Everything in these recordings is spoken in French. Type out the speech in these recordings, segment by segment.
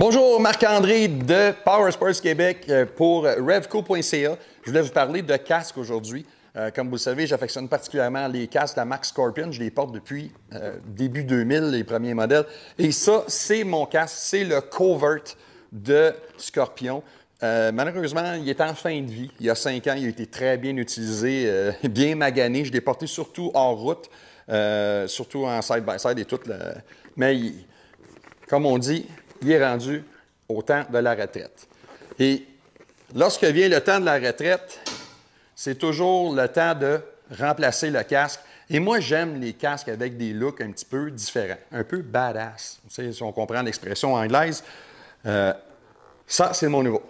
Bonjour, Marc-André de Power Sports Québec euh, pour revco.ca. Je voulais vous parler de casques aujourd'hui. Euh, comme vous le savez, j'affectionne particulièrement les casques de la Max Scorpion. Je les porte depuis euh, début 2000, les premiers modèles. Et ça, c'est mon casque, c'est le covert de Scorpion. malheureusement, il est en fin de vie. Il y a cinq ans, il a été très bien utilisé, bien magané. Je l'ai porté surtout en route, surtout en side-by-side et tout. Mais comme on dit, il est rendu au temps de la retraite. Et lorsque vient le temps de la retraite, c'est toujours le temps de remplacer le casque. Et moi, j'aime les casques avec des looks un petit peu différents, un peu badass. si on comprend l'expression anglaise, euh, ça, c'est mon nouveau.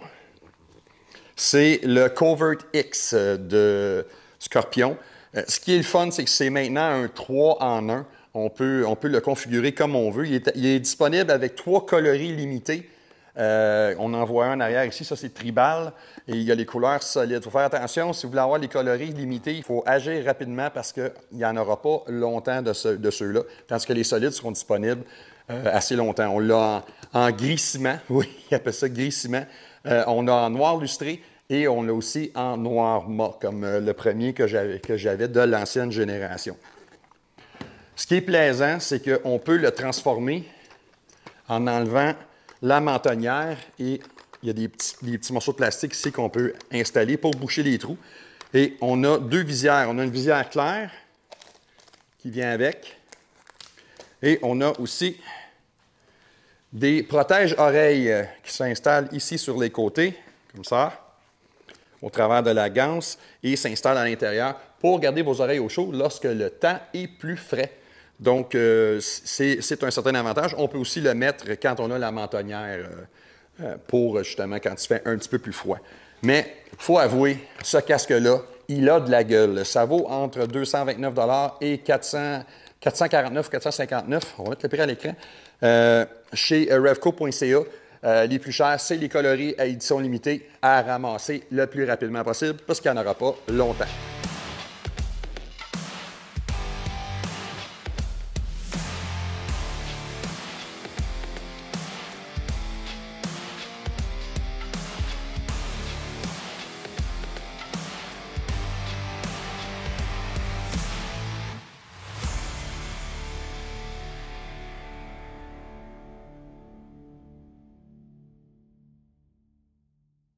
C'est le Covert X euh, de Scorpion. Euh, ce qui est le fun, c'est que c'est maintenant un 3 en 1. On peut, le configurer comme on veut. Il est, disponible avec trois coloris limités. Euh, on en voit un arrière ici, ça c'est tribal, et il y a les couleurs solides. Il faut faire attention, si vous voulez avoir les coloris limités, il faut agir rapidement parce qu'il n'y en aura pas longtemps de, ceux-là, tandis que les solides seront disponibles euh, assez longtemps. On l'a en, oui, il appelle ça gris euh, on l'a en noir lustré et on l'a aussi en noir mort, comme le premier que j'avais de l'ancienne génération. Ce qui est plaisant, c'est qu'on peut le transformer en enlevant la mentonnière et il y a des petits, morceaux de plastique ici qu'on peut installer pour boucher les trous. Et on a deux visières. On a une visière claire qui vient avec. Et on a aussi des protèges-oreilles euh, qui s'installent ici sur les côtés, comme ça, au travers de la ganse, et s'installent à l'intérieur pour garder vos oreilles au chaud lorsque le temps est plus frais. Donc, euh, c'est un certain avantage. On peut aussi le mettre quand on a la mentonnière euh, euh, pour justement quand il fait un petit peu plus froid. Mais il faut avouer, ce casque-là, il a de la gueule. Ça vaut entre 229 et 400, 449 459. On va mettre le prix à l'écran. chez revco.ca, les plus chers, c'est les coloris à édition limitée à ramasser le plus rapidement possible parce qu'il n'y en aura pas longtemps.